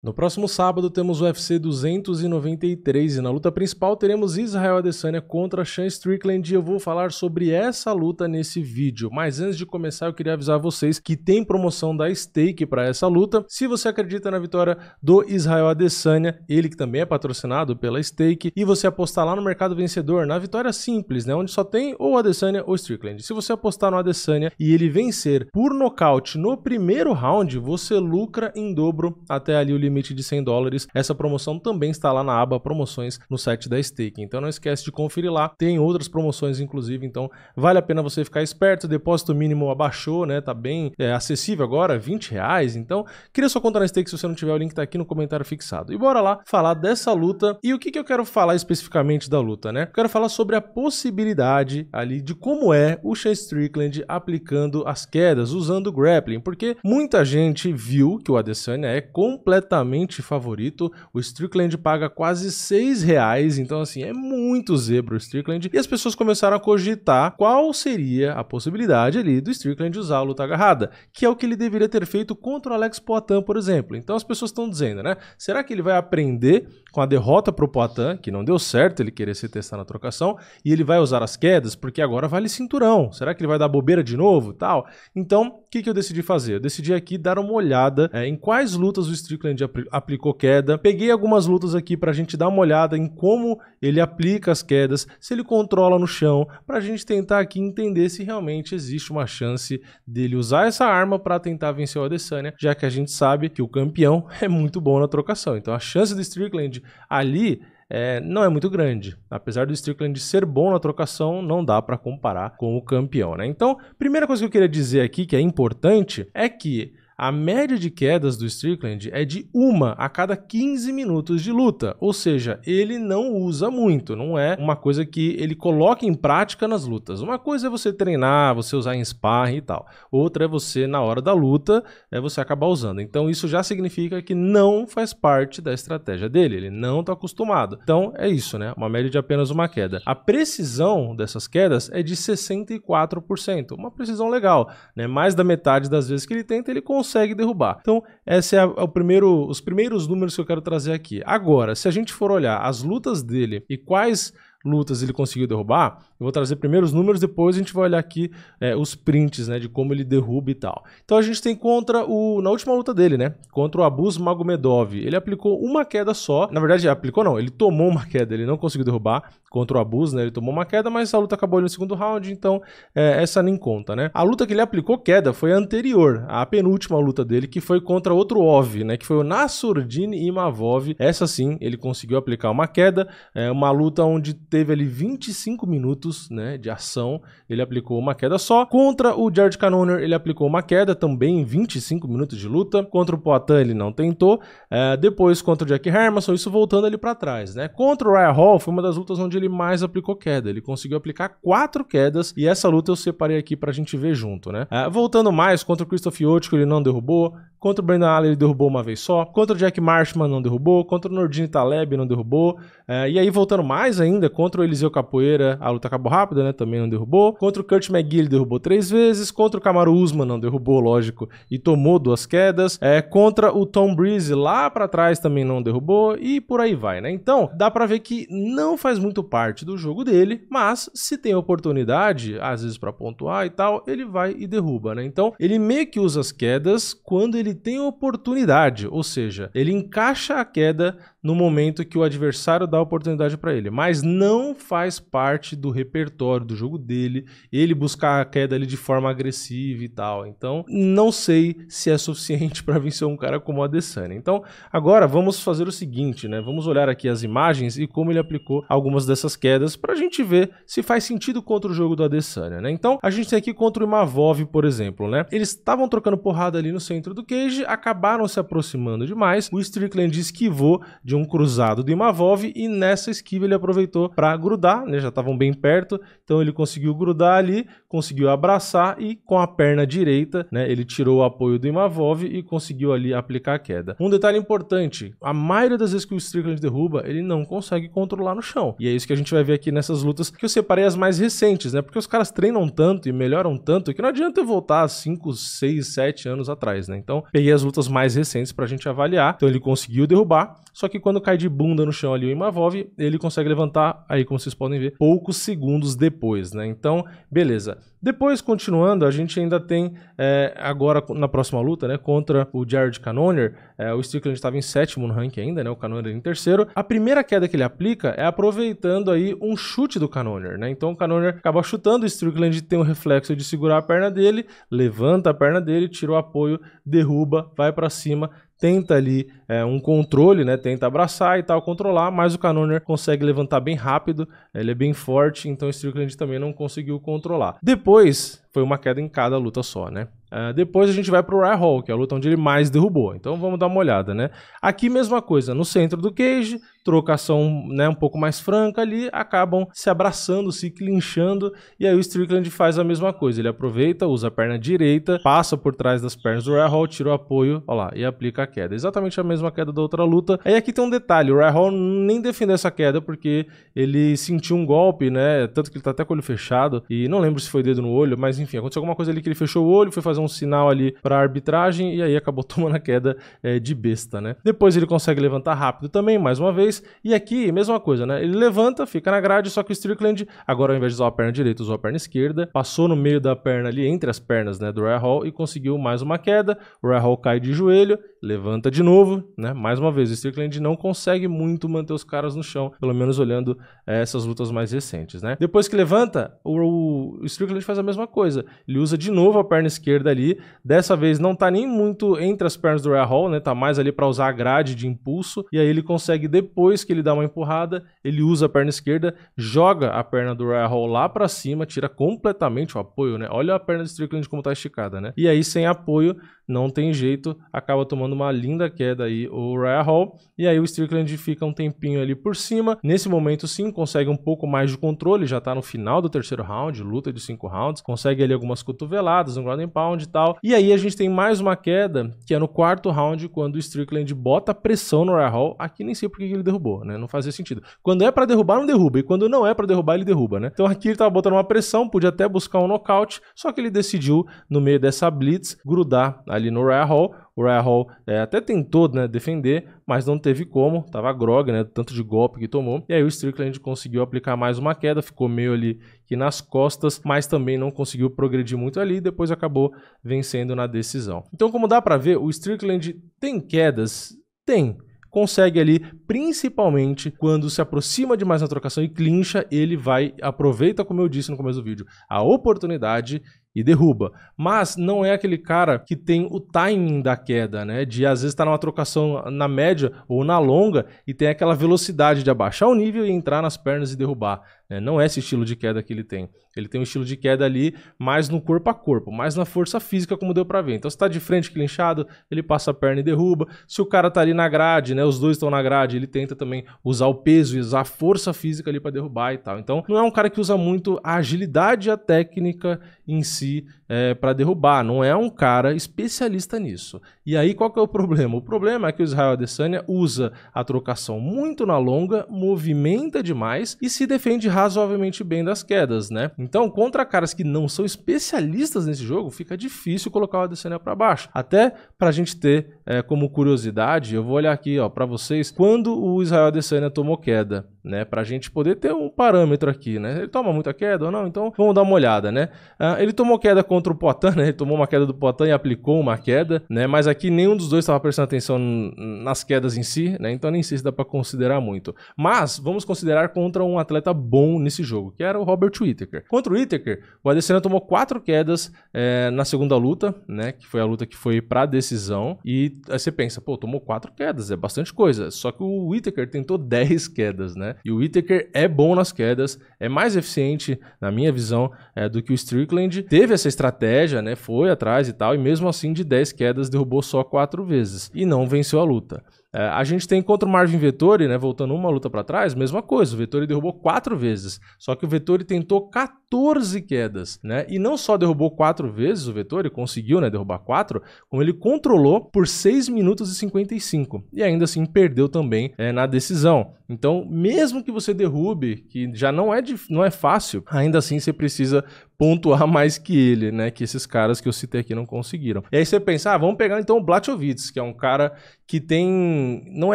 No próximo sábado temos o UFC 293 e na luta principal teremos Israel Adesanya contra Sean Strickland e eu vou falar sobre essa luta nesse vídeo. Mas antes de começar eu queria avisar vocês que tem promoção da Stake para essa luta. Se você acredita na vitória do Israel Adesanya, ele que também é patrocinado pela Stake, e você apostar lá no mercado vencedor, na vitória simples, né, onde só tem ou Adesanya ou Strickland. Se você apostar no Adesanya e ele vencer por nocaute no primeiro round, você lucra em dobro até ali o limite de 100 dólares. Essa promoção também está lá na aba promoções no site da Stake. Então não esquece de conferir lá. Tem outras promoções inclusive, então vale a pena você ficar esperto. O depósito mínimo abaixou, né? Tá bem é, acessível agora, 20 reais. Então queria sua conta na Stake se você não tiver o link tá aqui no comentário fixado. E bora lá falar dessa luta e o que, que eu quero falar especificamente da luta, né? Eu quero falar sobre a possibilidade ali de como é o Sean Strickland aplicando as quedas usando o grappling, porque muita gente viu que o Adesanya é completamente altamente favorito. O Strickland paga quase 6 reais, então assim, é muito zebra o Strickland. E as pessoas começaram a cogitar qual seria a possibilidade ali do Strickland usar a luta agarrada, que é o que ele deveria ter feito contra o Alex Poitin, por exemplo. Então as pessoas estão dizendo, né? Será que ele vai aprender com a derrota pro Poitin, que não deu certo ele querer se testar na trocação, e ele vai usar as quedas porque agora vale cinturão? Será que ele vai dar bobeira de novo, tal? Então, o que, que eu decidi fazer? Eu decidi aqui dar uma olhada é, em quais lutas o Strickland já aplicou queda. Peguei algumas lutas aqui para a gente dar uma olhada em como ele aplica as quedas, se ele controla no chão, para a gente tentar aqui entender se realmente existe uma chance dele usar essa arma para tentar vencer o Adesanya, já que a gente sabe que o campeão é muito bom na trocação. Então a chance do Strickland ali é, não é muito grande. Apesar do Strickland ser bom na trocação, não dá para comparar com o campeão, né? Então, primeira coisa que eu queria dizer aqui que é importante é que a média de quedas do Strickland é de uma a cada 15 minutos de luta, ou seja, ele não usa muito, não é uma coisa que ele coloca em prática nas lutas. Uma coisa é você treinar, você usar em sparring e tal. Outra é você na hora da luta, é você acabar usando. Então isso já significa que não faz parte da estratégia dele, ele não está acostumado. Então é isso, né? Uma média de apenas uma queda. A precisão dessas quedas é de 64%, uma precisão legal, né? Mais da metade das vezes que ele tenta, ele consegue consegue derrubar. Então, esse é, é, o primeiro, os primeiros números que eu quero trazer aqui. Agora, se a gente for olhar as lutas dele e quais lutas ele conseguiu derrubar. Eu vou trazer primeiro os números, depois a gente vai olhar aqui é, os prints, né, de como ele derruba e tal. Então a gente tem contra o na última luta dele, né, contra o Abus Magomedov. Ele aplicou uma queda só. Na verdade, aplicou não, ele tomou uma queda, ele não conseguiu derrubar contra o Abus, né? Ele tomou uma queda, mas a luta acabou no segundo round, então é, essa nem conta, né? A luta que ele aplicou queda foi a anterior, a penúltima luta dele, que foi contra outro OV, né, que foi o Nasurdin Imavov. Essa sim, ele conseguiu aplicar uma queda, é uma luta onde teve ali 25 minutos né, de ação, ele aplicou uma queda só. Contra o George Canoner, ele aplicou uma queda também em 25 minutos de luta. Contra o Poitin, ele não tentou. É, depois, contra o Jack Hermanson, isso voltando ali para trás. né? Contra o Ryan Hall, foi uma das lutas onde ele mais aplicou queda. Ele conseguiu aplicar quatro quedas e essa luta eu separei aqui para a gente ver junto. né? É, voltando mais, contra o Christoph Yotko, ele não derrubou. Contra o Brendan Allen, ele derrubou uma vez só. Contra o Jack Marshman, não derrubou. Contra o Nordine Taleb, não derrubou. É, e aí, voltando mais ainda, Contra o Eliseu Capoeira, a luta acabou rápida, né? Também não derrubou. Contra o Kurt McGill, ele derrubou três vezes. Contra o Camaro Usman, não derrubou, lógico, e tomou duas quedas. É, contra o Tom Breeze, lá para trás, também não derrubou. E por aí vai, né? Então, dá para ver que não faz muito parte do jogo dele, mas se tem oportunidade, às vezes para pontuar e tal, ele vai e derruba, né? Então, ele meio que usa as quedas quando ele tem oportunidade, ou seja, ele encaixa a queda no momento que o adversário dá a oportunidade para ele. Mas não faz parte do repertório do jogo dele ele buscar a queda ali de forma agressiva e tal. Então, não sei se é suficiente para vencer um cara como o Adesanya. Então, agora vamos fazer o seguinte, né? Vamos olhar aqui as imagens e como ele aplicou algumas dessas quedas para a gente ver se faz sentido contra o jogo do Adesanya, né? Então, a gente tem aqui contra o Imavov, por exemplo, né? Eles estavam trocando porrada ali no centro do cage, acabaram se aproximando demais. O Strickland esquivou de um um cruzado do Imavov e nessa esquiva ele aproveitou para grudar, né? Já estavam bem perto, então ele conseguiu grudar ali, conseguiu abraçar e com a perna direita, né? Ele tirou o apoio do Imavov e conseguiu ali aplicar a queda. Um detalhe importante: a maioria das vezes que o Strickland derruba, ele não consegue controlar no chão. E é isso que a gente vai ver aqui nessas lutas que eu separei as mais recentes, né? Porque os caras treinam tanto e melhoram tanto que não adianta eu voltar 5, 6, 7 anos atrás, né? Então peguei as lutas mais recentes pra gente avaliar. Então ele conseguiu derrubar, só que que quando cai de bunda no chão ali o Imavov, ele consegue levantar, aí como vocês podem ver, poucos segundos depois, né? Então, beleza. Depois, continuando, a gente ainda tem é, agora na próxima luta, né, contra o Jared Cannonier, é, o Strickland estava em sétimo no ranking ainda, né, o Cannonier em terceiro. A primeira queda que ele aplica é aproveitando aí um chute do Cannonier, né? Então o Cannonier acaba chutando, o Strickland tem o um reflexo de segurar a perna dele, levanta a perna dele, tira o apoio, derruba, vai para cima, tenta ali é, um controle, né? Tenta abraçar e tal, controlar, mas o Kanoner consegue levantar bem rápido, ele é bem forte, então o Strickland também não conseguiu controlar. Depois, foi uma queda em cada luta só, né? Uh, depois a gente vai pro Rye Hall, que é a luta onde ele mais derrubou. Então vamos dar uma olhada, né? Aqui mesma coisa, no centro do cage, trocação né, um pouco mais franca ali, acabam se abraçando, se clinchando, e aí o Strickland faz a mesma coisa. Ele aproveita, usa a perna direita, passa por trás das pernas do Rahal, tira o apoio, ó lá, e aplica a queda. Exatamente a mesma queda da outra luta. Aí aqui tem um detalhe, o Rahal nem defendeu essa queda porque ele sentiu um golpe, né? Tanto que ele tá até com o olho fechado, e não lembro se foi dedo no olho, mas enfim, aconteceu alguma coisa ali que ele fechou o olho, foi fazer um sinal ali para arbitragem, e aí acabou tomando a queda é, de besta, né? Depois ele consegue levantar rápido também, mais uma vez, e aqui, mesma coisa, né? Ele levanta, fica na grade, só que o Strickland, agora ao invés de usar a perna direita, usou a perna esquerda, passou no meio da perna ali, entre as pernas, né, do Ryan Hall e conseguiu mais uma queda. O Ryan Hall cai de joelho levanta de novo, né? Mais uma vez, o Strickland não consegue muito manter os caras no chão, pelo menos olhando é, essas lutas mais recentes, né? Depois que levanta, o, o, Strickland faz a mesma coisa. Ele usa de novo a perna esquerda ali. Dessa vez não tá nem muito entre as pernas do Rhea Hall, né? Tá mais ali para usar a grade de impulso. E aí ele consegue, depois que ele dá uma empurrada, ele usa a perna esquerda, joga a perna do Rhea Hall lá para cima, tira completamente o apoio, né? Olha a perna do Strickland como tá esticada, né? E aí sem apoio, não tem jeito, acaba tomando tomando uma linda queda aí o Raya Hall. E aí o Strickland fica um tempinho ali por cima. Nesse momento, sim, consegue um pouco mais de controle. Já tá no final do terceiro round, luta de cinco rounds. Consegue ali algumas cotoveladas, um ground and pound e tal. E aí a gente tem mais uma queda, que é no quarto round, quando o Strickland bota pressão no Raya Hall. Aqui nem sei porque ele derrubou, né? Não fazia sentido. Quando é para derrubar, não derruba. E quando não é para derrubar, ele derruba, né? Então aqui ele tava botando uma pressão, podia até buscar um nocaute. Só que ele decidiu, no meio dessa blitz, grudar ali no Raya Hall. O Ryan Hall é, até tentou né, defender, mas não teve como, tava grog, né, tanto de golpe que tomou. E aí o Strickland conseguiu aplicar mais uma queda, ficou meio ali que nas costas, mas também não conseguiu progredir muito ali e depois acabou vencendo na decisão. Então, como dá para ver, o Strickland tem quedas? Tem, consegue ali, principalmente quando se aproxima demais na trocação e clincha, ele vai, aproveita, como eu disse no começo do vídeo, a oportunidade e derruba. Mas não é aquele cara que tem o timing da queda, né? De às vezes estar tá numa trocação na média ou na longa e tem aquela velocidade de abaixar o nível e entrar nas pernas e derrubar. Né? Não é esse estilo de queda que ele tem. Ele tem um estilo de queda ali mais no corpo a corpo, mais na força física, como deu para ver. Então, se tá de frente clinchado, ele passa a perna e derruba. Se o cara tá ali na grade, né? Os dois estão na grade, ele tenta também usar o peso e usar a força física ali para derrubar e tal. Então, não é um cara que usa muito a agilidade e a técnica em si si é, para derrubar. Não é um cara especialista nisso. E aí qual que é o problema? O problema é que o Israel Adesanya usa a trocação muito na longa, movimenta demais e se defende razoavelmente bem das quedas, né? Então, contra caras que não são especialistas nesse jogo, fica difícil colocar o Adesanya para baixo. Até para a gente ter é, como curiosidade, eu vou olhar aqui ó para vocês quando o Israel Adesanya tomou queda, né? Para a gente poder ter um parâmetro aqui, né? Ele toma muita queda ou não? Então, vamos dar uma olhada, né? Ah, ele tomou tomou queda contra o Potan, né? Ele tomou uma queda do Potan e aplicou uma queda, né? Mas aqui nenhum dos dois estava prestando atenção nas quedas em si, né? Então nem sei se dá para considerar muito. Mas vamos considerar contra um atleta bom nesse jogo, que era o Robert Whittaker. Contra o Whittaker, o Adesanya tomou quatro quedas é, na segunda luta, né? Que foi a luta que foi para decisão. E aí você pensa, pô, tomou quatro quedas, é bastante coisa. Só que o Whittaker tentou dez quedas, né? E o Whittaker é bom nas quedas, é mais eficiente, na minha visão, é, do que o Strickland teve essa estratégia, né? Foi atrás e tal, e mesmo assim de 10 quedas derrubou só 4 vezes e não venceu a luta. É, a gente tem contra o Marvin Vettori, né? Voltando uma luta para trás, mesma coisa. O Vettori derrubou 4 vezes, só que o Vettori tentou 14 14 quedas, né? E não só derrubou quatro vezes o vetor, ele conseguiu né, derrubar quatro, como ele controlou por 6 minutos e 55. E ainda assim perdeu também é, na decisão. Então, mesmo que você derrube, que já não é, não é fácil, ainda assim você precisa pontuar mais que ele, né? Que esses caras que eu citei aqui não conseguiram. E aí você pensa, ah, vamos pegar então o Blachowicz, que é um cara que tem. não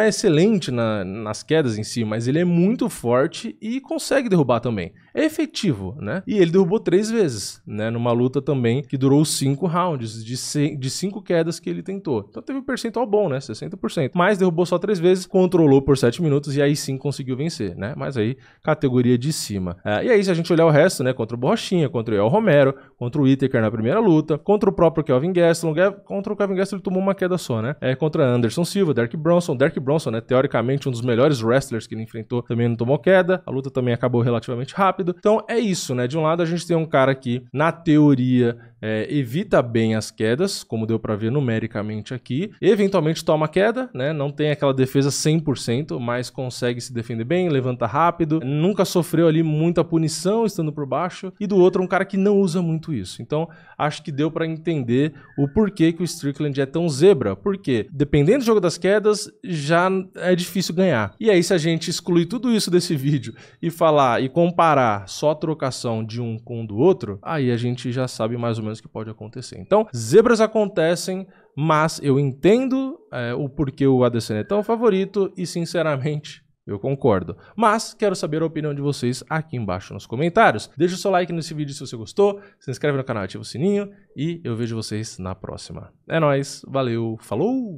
é excelente na, nas quedas em si, mas ele é muito forte e consegue derrubar também é efetivo, né? E ele derrubou três vezes, né? Numa luta também que durou cinco rounds, de, de cinco quedas que ele tentou. Então teve um percentual bom, né? 60%. Mas derrubou só três vezes, controlou por sete minutos e aí sim conseguiu vencer, né? Mas aí, categoria de cima. É, e aí, se a gente olhar o resto, né? Contra o Borrachinha, contra o El Romero, contra o Itaker na primeira luta, contra o próprio Kelvin Gastelum, é, contra o Kelvin Gastelum ele tomou uma queda só, né? É, contra Anderson Silva, Derek Bronson, Derek Bronson, né? Teoricamente um dos melhores wrestlers que ele enfrentou, também não tomou queda. A luta também acabou relativamente rápida rápido. Então é isso, né? De um lado a gente tem um cara que, na teoria, é, evita bem as quedas, como deu para ver numericamente aqui. Eventualmente toma queda, né? Não tem aquela defesa 100%, mas consegue se defender bem, levanta rápido. Nunca sofreu ali muita punição estando por baixo. E do outro, um cara que não usa muito isso. Então, acho que deu para entender o porquê que o Strickland é tão zebra. Porque, dependendo do jogo das quedas, já é difícil ganhar. E aí, se a gente excluir tudo isso desse vídeo e falar e comparar ficar só trocação de um com do outro, aí a gente já sabe mais ou menos o que pode acontecer. Então, zebras acontecem, mas eu entendo é, o porquê o ADCN é tão favorito e, sinceramente, eu concordo. Mas quero saber a opinião de vocês aqui embaixo nos comentários. Deixa o seu like nesse vídeo se você gostou, se inscreve no canal, ativa o sininho e eu vejo vocês na próxima. É nóis, valeu, falou!